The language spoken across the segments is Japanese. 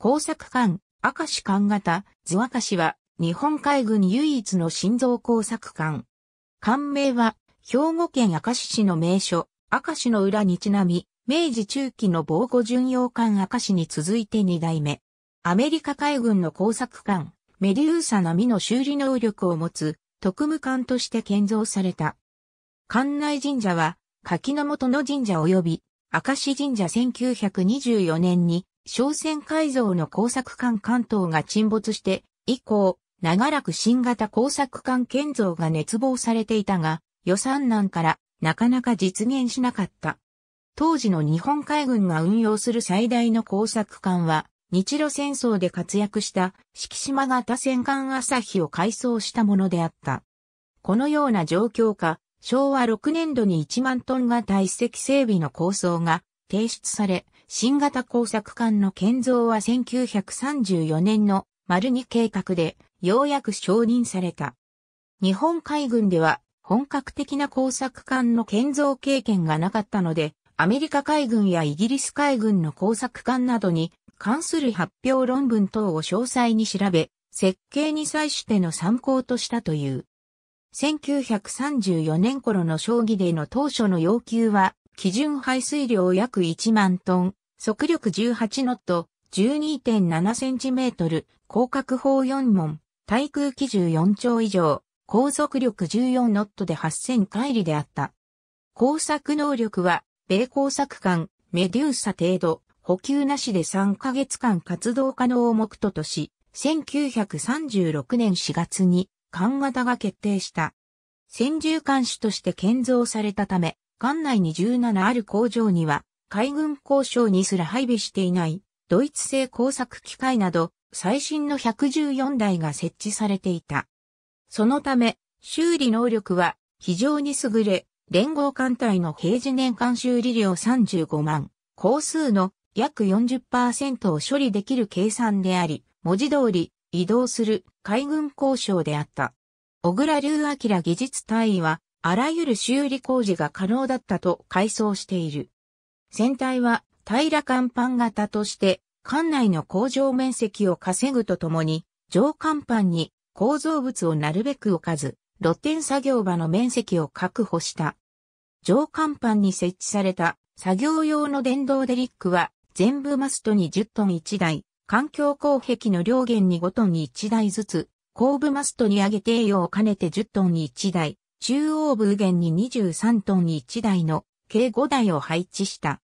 工作艦、明石艦型、図明石は、日本海軍唯一の心臓工作艦。艦名は、兵庫県明石市の名所、明石の裏にちなみ、明治中期の防護巡洋艦明石に続いて2代目。アメリカ海軍の工作艦、メデューサ並みの修理能力を持つ、特務艦として建造された。艦内神社は、柿の元の神社及び、明石神社1924年に商船改造の工作艦関東が沈没して以降、長らく新型工作艦建造が熱望されていたが、予算難からなかなか実現しなかった。当時の日本海軍が運用する最大の工作艦は、日露戦争で活躍した敷島型戦艦朝日を改装したものであった。このような状況下、昭和6年度に1万トンが体積整備の構想が提出され、新型工作艦の建造は1934年の丸2計画でようやく承認された。日本海軍では本格的な工作艦の建造経験がなかったので、アメリカ海軍やイギリス海軍の工作艦などに関する発表論文等を詳細に調べ、設計に際しての参考としたという。1934年頃の将棋での当初の要求は基準排水量約1万トン、速力18ノット、12.7センチメートル、広角砲4門、対空機14丁以上、高速力14ノットで8000回里であった。工作能力は、米工作艦、メデューサ程度、補給なしで3ヶ月間活動可能を目途とし、1936年4月に、艦型が決定した。先住艦種として建造されたため、艦内に17ある工場には、海軍工廠にすら配備していない、ドイツ製工作機械など、最新の114台が設置されていた。そのため、修理能力は非常に優れ、連合艦隊の平時年間修理量35万、工数の約40%を処理できる計算であり、文字通り移動する海軍交渉であった。小倉隆明技術隊員はあらゆる修理工事が可能だったと回想している。船体は平ら甲板型として、艦内の工場面積を稼ぐとともに、上甲板に構造物をなるべく置かず、露天作業場の面積を確保した。上甲板に設置された作業用の電動デリックは、全部マストに10トン1台、環境工壁の両源に5トンに1台ずつ、後部マストに上げ定用を兼ねて10トンに1台、中央部右に23トン1台の計5台を配置した。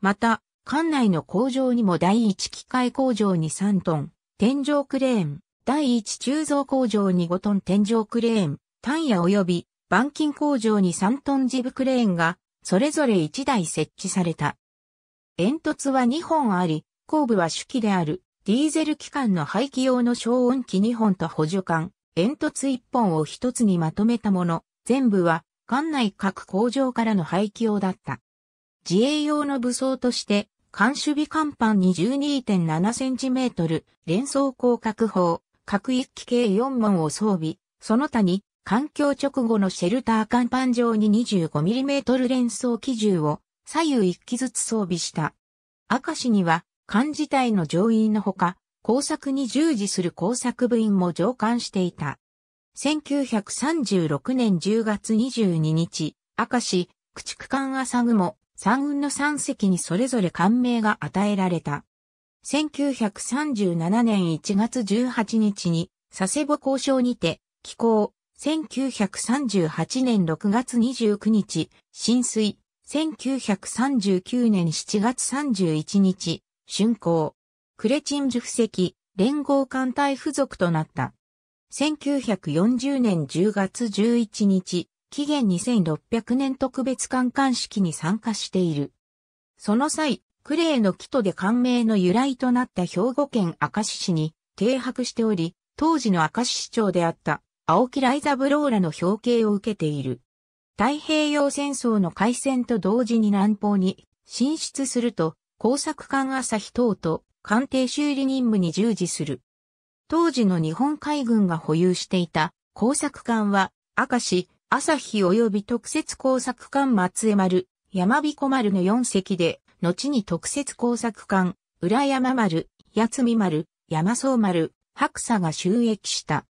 また、館内の工場にも第1機械工場に3トン、天井クレーン、第1鋳造工場に5トン天井クレーン、単野及び板金工場に3トンジブクレーンが、それぞれ1台設置された。煙突は2本あり、後部は主機である、ディーゼル機関の排気用の消音器2本と補助管、煙突1本を1つにまとめたもの、全部は管内各工場からの排気用だった。自衛用の武装として、艦守備甲板に 12.7cm 連装広格砲、各一機計4門を装備、その他に、環境直後のシェルター甲板上に 25mm 連装機銃を左右一機ずつ装備した。赤市には、艦自体の乗員のほか、工作に従事する工作部員も乗艦していた。1936年10月22日、明石、駆逐艦朝雲、三雲の三隻にそれぞれ艦名が与えられた。1937年1月18日に、佐世保交渉にて、寄港。1938年6月29日、浸水。1939年7月31日、竣工。クレチンジュ布石、連合艦隊付属となった。1940年10月11日、紀元2600年特別観艦式に参加している。その際、クレイの木とで艦名の由来となった兵庫県明石市に停泊しており、当時の明石市長であった青木ライザブローラの表敬を受けている。太平洋戦争の開戦と同時に南方に進出すると、工作艦朝日等と艦艇修理任務に従事する。当時の日本海軍が保有していた工作艦は、明石、朝日及び特設工作艦松江丸、山彦丸の4隻で、後に特設工作艦、浦山丸、八海丸、山荘丸、白砂が収益した。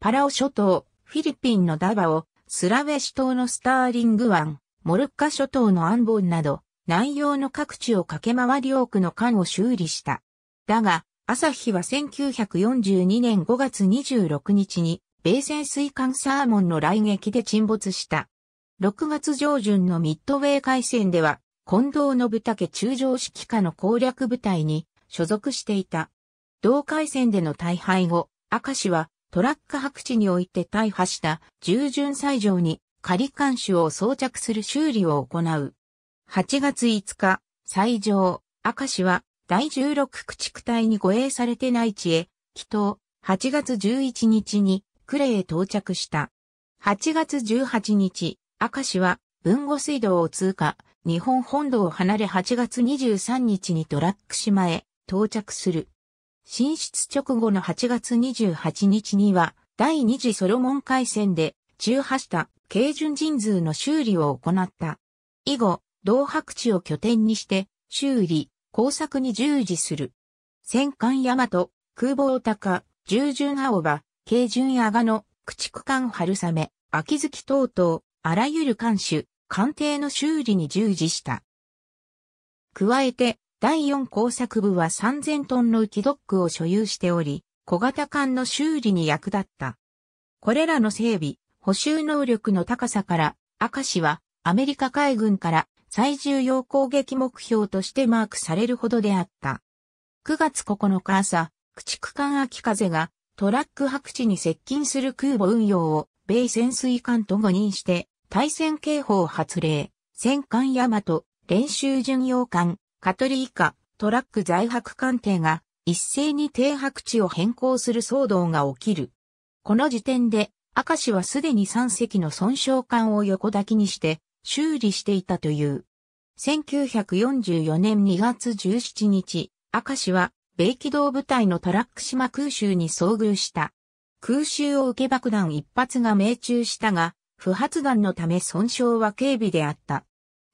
パラオ諸島、フィリピンのダバオ、スラウェシ島のスターリング湾、モルッカ諸島のアンボンなど、南洋の各地を駆け回り多くの艦を修理した。だが、朝日は1942年5月26日に、米潜水艦サーモンの来撃で沈没した。6月上旬のミッドウェー海戦では、近藤信武中将指揮下の攻略部隊に所属していた。同海戦での大敗後、赤氏はトラック白地において大破した従順斎場に仮艦首を装着する修理を行う。8月5日、斎場、赤氏は第16駆逐隊に護衛されて内地へ、帰島、8月11日に、クレへ到着した。8月18日、明石は、文後水道を通過、日本本土を離れ8月23日にトラック島へ到着する。進出直後の8月28日には、第二次ソロモン海戦で、中破した軽巡人数の修理を行った。以後、同白地を拠点にして、修理、工作に従事する。戦艦大和、空母高、従順青葉、軽順阿賀野、駆逐艦春雨、秋月等々、あらゆる艦種、艦艇の修理に従事した。加えて、第四工作部は3000トンの浮きドックを所有しており、小型艦の修理に役立った。これらの整備、補修能力の高さから、赤石はアメリカ海軍から最重要攻撃目標としてマークされるほどであった。9月9日朝、駆逐艦秋風がトラック白地に接近する空母運用を米潜水艦と誤認して対戦警報発令、戦艦大和、練習巡洋艦、カトリーカ、トラック在泊艦艇が一斉に停泊地を変更する騒動が起きる。この時点で、明石はすでに3隻の損傷艦を横抱きにして、修理していたという。1944年2月17日、明石は、米機動部隊のトラック島空襲に遭遇した。空襲を受け爆弾一発が命中したが、不発弾のため損傷は軽微であった。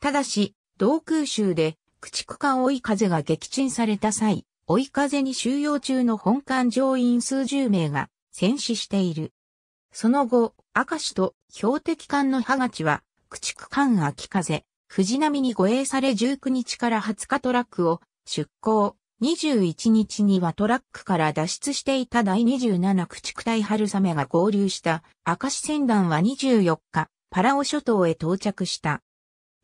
ただし、同空襲で、駆逐艦追い風が撃沈された際、追い風に収容中の本艦乗員数十名が戦死している。その後、明石と標的艦のハガチは駆逐艦秋風、藤波に護衛され19日から20日トラックを出港。21日にはトラックから脱出していた第27駆逐隊春雨が合流した明石船団は24日、パラオ諸島へ到着した。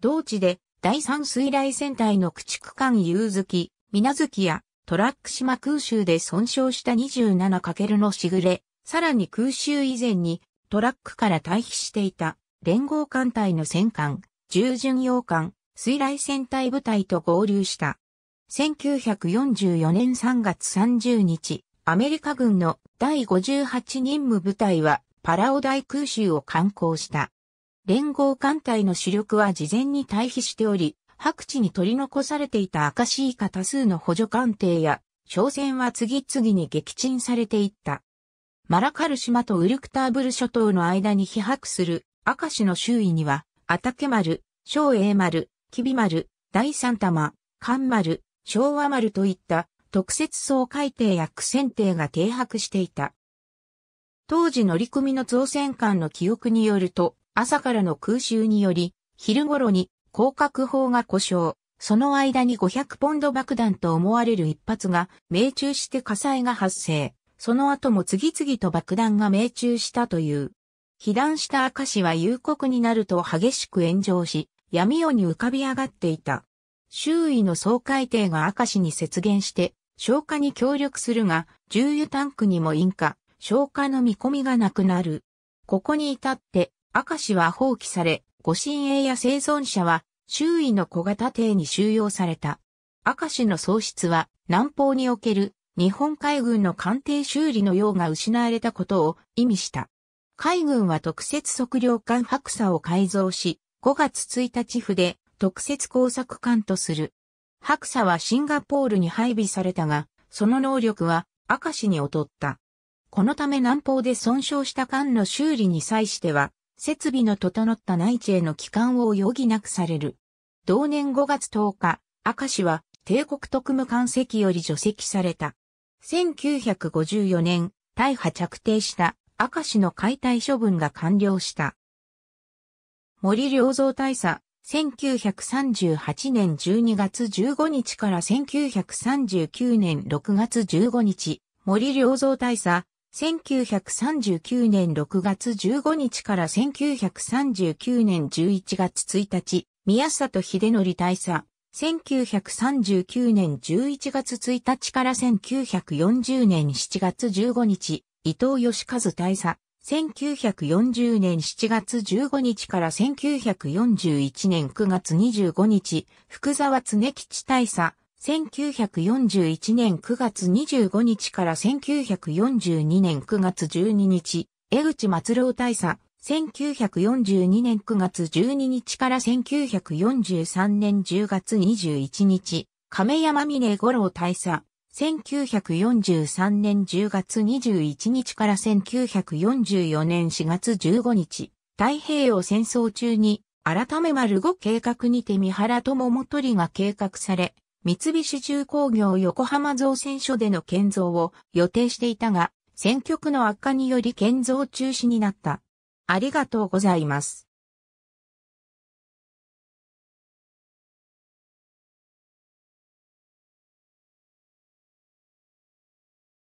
同地で第3水雷戦隊の駆逐艦夕月、水月やトラック島空襲で損傷した 27× のしぐれ、さらに空襲以前にトラックから退避していた連合艦隊の戦艦、従巡洋艦、水雷戦隊部隊と合流した。1944年3月30日、アメリカ軍の第58任務部隊はパラオ大空襲を観光した。連合艦隊の主力は事前に退避しており、白地に取り残されていた赤シイカ多数の補助艦艇や、商船は次々に撃沈されていった。マラカル島とウルクターブル諸島の間に飛迫する明石の周囲には、あたけ丸、小英丸、きび丸、第三玉、関丸、昭和丸といった特設総海底や苦戦艇が停泊していた。当時乗組の造船艦の記憶によると、朝からの空襲により、昼頃に降格砲が故障、その間に500ポンド爆弾と思われる一発が命中して火災が発生、その後も次々と爆弾が命中したという。被弾した明石は夕刻になると激しく炎上し、闇夜に浮かび上がっていた。周囲の総海艇が明石に接現して、消火に協力するが、重油タンクにも引火、消火の見込みがなくなる。ここに至って、明石は放棄され、ご神鋭や生存者は、周囲の小型艇に収容された。明石の喪失は、南方における日本海軍の艦艇修理の用が失われたことを意味した。海軍は特設測量艦白砂を改造し、5月1日で特設工作艦とする。白砂はシンガポールに配備されたが、その能力は赤石に劣った。このため南方で損傷した艦の修理に際しては、設備の整った内地への帰還を余儀なくされる。同年5月10日、赤石は帝国特務艦籍より除籍された。1954年、大破着底した赤市の解体処分が完了した。森良造大佐、1938年12月15日から1939年6月15日、森良造大佐、1939年6月15日から1939年11月1日、宮里秀則大佐、1939年11月1日から1940年7月15日、伊藤義和大佐、1940年7月15日から1941年9月25日、福沢常吉大佐、1941年9月25日から1942年9月12日、江口松郎大佐、1942年9月12日から1943年10月21日、亀山峰五郎大佐、1943年10月21日から1944年4月15日、太平洋戦争中に、改め丸五計画にて三原智取りが計画され、三菱重工業横浜造船所での建造を予定していたが、選挙区の悪化により建造中止になった。ありがとうございます。